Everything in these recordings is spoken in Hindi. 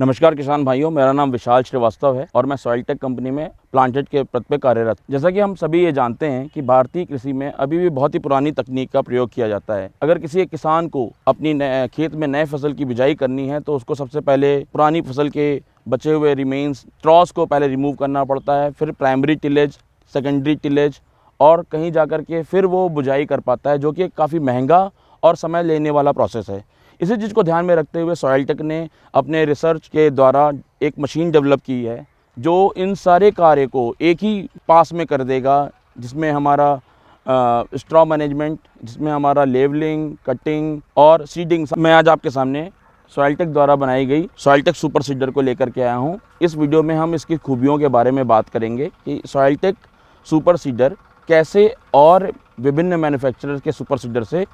नमस्कार किसान भाइयों मेरा नाम विशाल श्रीवास्तव है और मैं सॉइल टेक कंपनी में प्लांटेड के पद पे कार्यरत जैसा कि हम सभी ये जानते हैं कि भारतीय कृषि में अभी भी बहुत ही पुरानी तकनीक का प्रयोग किया जाता है अगर किसी एक किसान को अपनी खेत में नए फसल की बिजाई करनी है तो उसको सबसे पहले पुरानी फसल के बचे हुए रिमेन्स ट्रॉस को पहले रिमूव करना पड़ता है फिर प्राइमरी टिलेज सेकेंडरी टिलेज और कहीं जा के फिर वो बुझाई कर पाता है जो कि काफ़ी महंगा और समय लेने वाला प्रोसेस है इसी चीज़ को ध्यान में रखते हुए सॉयल टेक ने अपने रिसर्च के द्वारा एक मशीन डेवलप की है जो इन सारे कार्य को एक ही पास में कर देगा जिसमें हमारा स्ट्रॉ मैनेजमेंट जिसमें हमारा लेवलिंग कटिंग और सीडिंग मैं आज आपके सामने सॉयलटेक द्वारा बनाई गई सॉयलटेक सुपर सीडर को लेकर के आया हूँ इस वीडियो में हम इसकी खूबियों के बारे में बात करेंगे कि सॉयलटेक सुपर सीडर कैसे और विभिन्न मैन्युफैक्चरर्स के सुपर सीडर से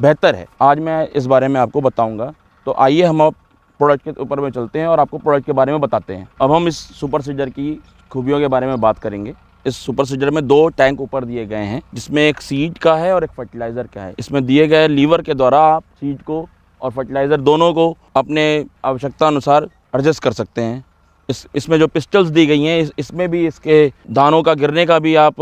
बेहतर है आज मैं इस बारे में आपको बताऊंगा तो आइए हम अब प्रोडक्ट के ऊपर में चलते हैं और आपको प्रोडक्ट के बारे में बताते हैं अब हम इस सुपर सीजर की खूबियों के बारे में बात करेंगे इस सुपर सीजर में दो टैंक ऊपर दिए गए हैं जिसमें एक सीड का है और एक फर्टिलाइज़र का है इसमें दिए गए लीवर के द्वारा आप सीड को और फर्टिलाइज़र दोनों को अपने आवश्यकता अनुसार एडजस्ट कर सकते हैं इस इसमें जो पिस्टल्स दी गई हैं इस, इसमें भी इसके दानों का गिरने का भी आप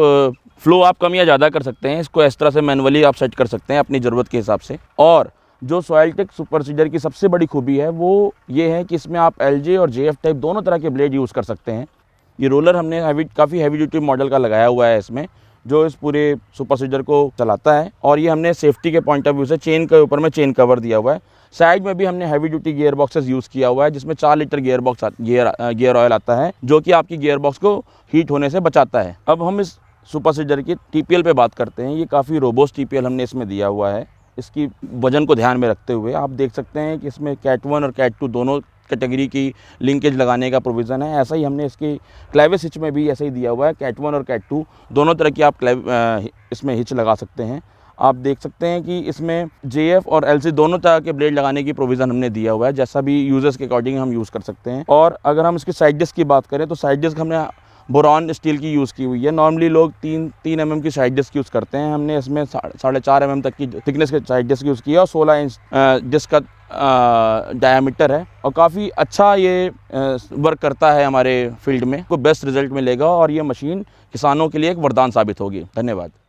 फ्लो आप कम या ज़्यादा कर सकते हैं इसको इस तरह से मैनुअली आप सेट कर सकते हैं अपनी ज़रूरत के हिसाब से और जो सॉयल टेक की सबसे बड़ी खूबी है वो ये है कि इसमें आप एल और जे टाइप दोनों तरह के ब्लेड यूज़ कर सकते हैं ये रोलर हमने हैवी काफ़ी हैवी ड्यूटी मॉडल का लगाया हुआ है इसमें जो इस पूरे सुपरसीजर को चलाता है और ये हमने सेफ्टी के पॉइंट ऑफ व्यू से चेन के ऊपर में चेन कवर दिया हुआ है साइड में भी हमने heavy duty gear boxes use किया हुआ है जिसमें चार litre gear box gear gear oil आता है जो कि आपकी गियर बॉक्स को हीट होने से बचाता है अब हम इस सुपर सीजर की टी पे बात करते हैं ये काफ़ी रोबोस्ट टी हमने इसमें दिया हुआ है इसकी वजन को ध्यान में रखते हुए आप देख सकते हैं कि इसमें कैट वन और कैट टू दोनों कैटेगरी की लिंकेज लगाने का प्रोविज़न है ऐसा ही हमने इसकी क्लेवे हिच में भी ऐसा ही दिया हुआ है कैट वन और कैट टू दोनों तरह की आप क्लेव इसमें हिच लगा सकते हैं आप देख सकते हैं कि इसमें जे और एल दोनों तरह के ब्लेड लगाने की प्रोविज़न हमने दिया हुआ है जैसा भी यूज़र्स के अकॉर्डिंग हम यूज़ कर सकते हैं और अगर हम इसकी साइड डिस्क की बात करें तो साइड डिस्क हमने बुरान स्टील की यूज़ की हुई है नॉर्मली लोग तीन तीन एम mm की साइड डिस्क यूज़ करते हैं हमने इसमें साढ़े चार एम mm तक की थिकनेस के साइड डिस्क यूज़ किया और सोलह इंच डिस्क का डायमीटर है और काफ़ी अच्छा ये वर्क करता है हमारे फील्ड में को बेस्ट रिजल्ट मिलेगा और ये मशीन किसानों के लिए एक वरदान साबित होगी धन्यवाद